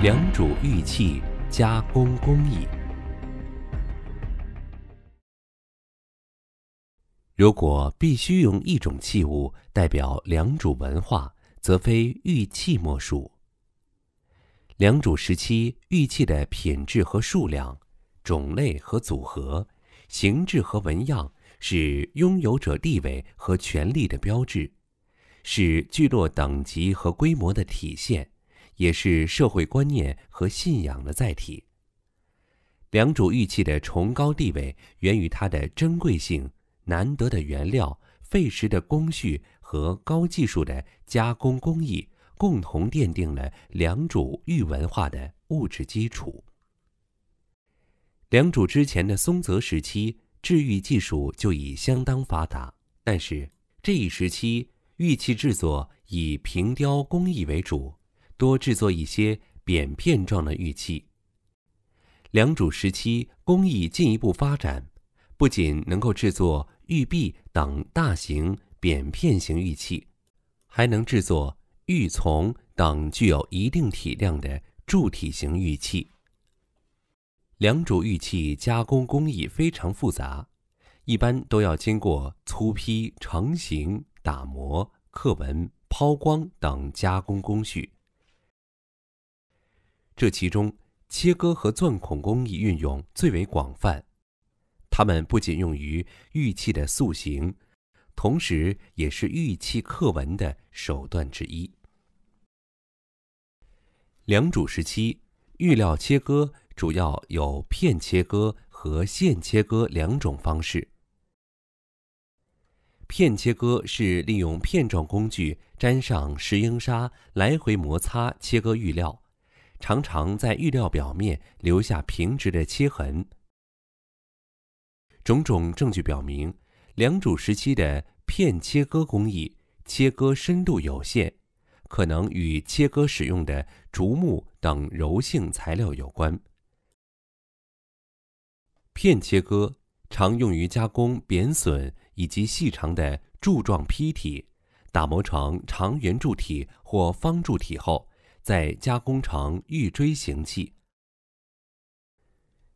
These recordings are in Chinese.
良渚玉器加工工艺。如果必须用一种器物代表良渚文化，则非玉器莫属。良渚时期玉器的品质和数量、种类和组合、形制和纹样，是拥有者地位和权力的标志，是聚落等级和规模的体现。也是社会观念和信仰的载体。良渚玉器的崇高地位源于它的珍贵性、难得的原料、费时的工序和高技术的加工工艺，共同奠定了良渚玉文化的物质基础。良渚之前的松泽时期，制玉技术就已相当发达，但是这一时期玉器制作以平雕工艺为主。多制作一些扁片状的玉器。良渚时期工艺进一步发展，不仅能够制作玉璧等大型扁片型玉器，还能制作玉琮等具有一定体量的柱体型玉器。良渚玉器加工工艺非常复杂，一般都要经过粗坯、成型、打磨、刻纹、抛光等加工工序。这其中，切割和钻孔工艺运用最为广泛。它们不仅用于玉器的塑形，同时也是玉器刻纹的手段之一。良渚时期，玉料切割主要有片切割和线切割两种方式。片切割是利用片状工具粘上石英砂，来回摩擦切割玉料。常常在玉料表面留下平直的切痕。种种证据表明，良渚时期的片切割工艺切割深度有限，可能与切割使用的竹木等柔性材料有关。片切割常用于加工扁笋以及细长的柱状坯体，打磨成长圆柱体或方柱体后。在加工成玉锥形器、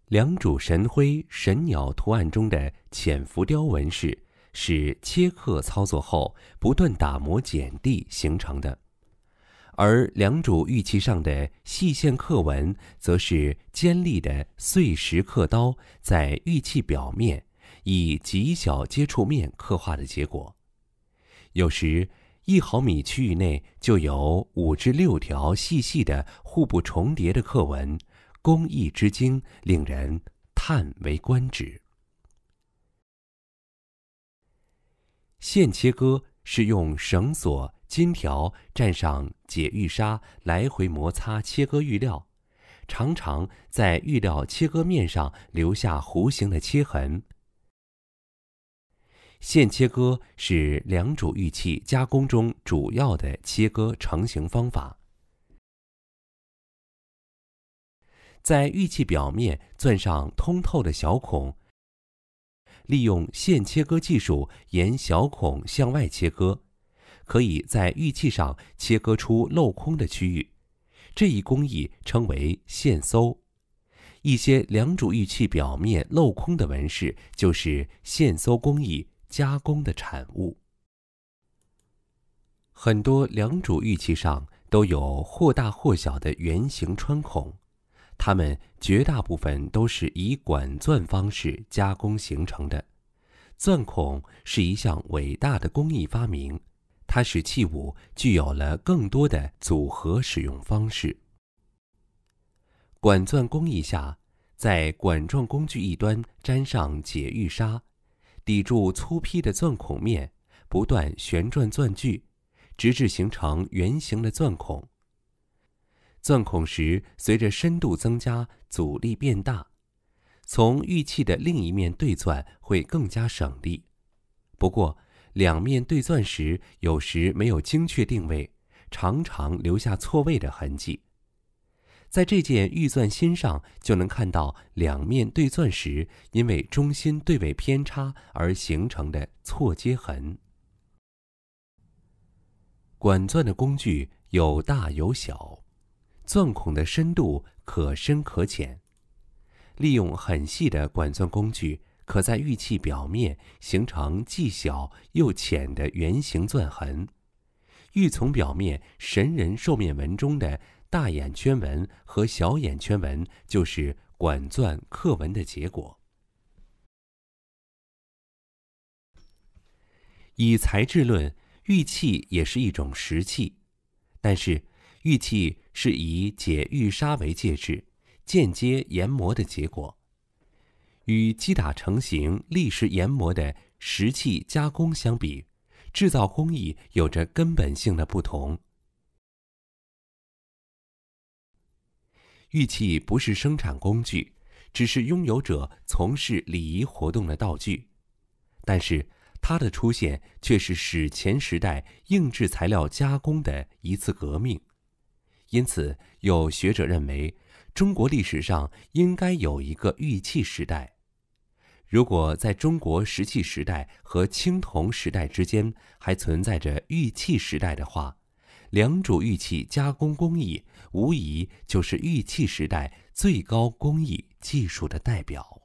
良渚神徽、神鸟图案中的浅浮雕纹饰，是切刻操作后不断打磨剪地形成的；而良渚玉器上的细线刻纹，则是尖利的碎石刻刀在玉器表面以极小接触面刻画的结果，有时。一毫米区域内就有五至六条细细的、互不重叠的刻纹，工艺之精令人叹为观止。线切割是用绳索、金条蘸上解玉砂，来回摩擦切割玉料，常常在玉料切割面上留下弧形的切痕。线切割是良渚玉器加工中主要的切割成型方法。在玉器表面钻上通透的小孔，利用线切割技术沿小孔向外切割，可以在玉器上切割出镂空的区域。这一工艺称为线锼。一些良渚玉器表面镂空的纹饰就是线锼工艺。加工的产物，很多良渚玉器上都有或大或小的圆形穿孔，它们绝大部分都是以管钻方式加工形成的。钻孔是一项伟大的工艺发明，它使器物具有了更多的组合使用方式。管钻工艺下，在管状工具一端粘上解玉砂。抵住粗坯的钻孔面，不断旋转钻具，直至形成圆形的钻孔。钻孔时，随着深度增加，阻力变大，从玉器的另一面对钻会更加省力。不过，两面对钻时，有时没有精确定位，常常留下错位的痕迹。在这件玉钻心上，就能看到两面对钻时，因为中心对位偏差而形成的错接痕。管钻的工具有大有小，钻孔的深度可深可浅。利用很细的管钻工具，可在玉器表面形成既小又浅的圆形钻痕。玉从表面神人兽面纹中的大眼圈纹和小眼圈纹，就是管钻刻纹的结果。以材质论，玉器也是一种石器，但是玉器是以解玉砂为介质，间接研磨的结果，与击打成型、历时研磨的石器加工相比。制造工艺有着根本性的不同。玉器不是生产工具，只是拥有者从事礼仪活动的道具。但是它的出现却是史前时代硬质材料加工的一次革命。因此，有学者认为，中国历史上应该有一个玉器时代。如果在中国石器时代和青铜时代之间还存在着玉器时代的话，良渚玉器加工工艺无疑就是玉器时代最高工艺技术的代表。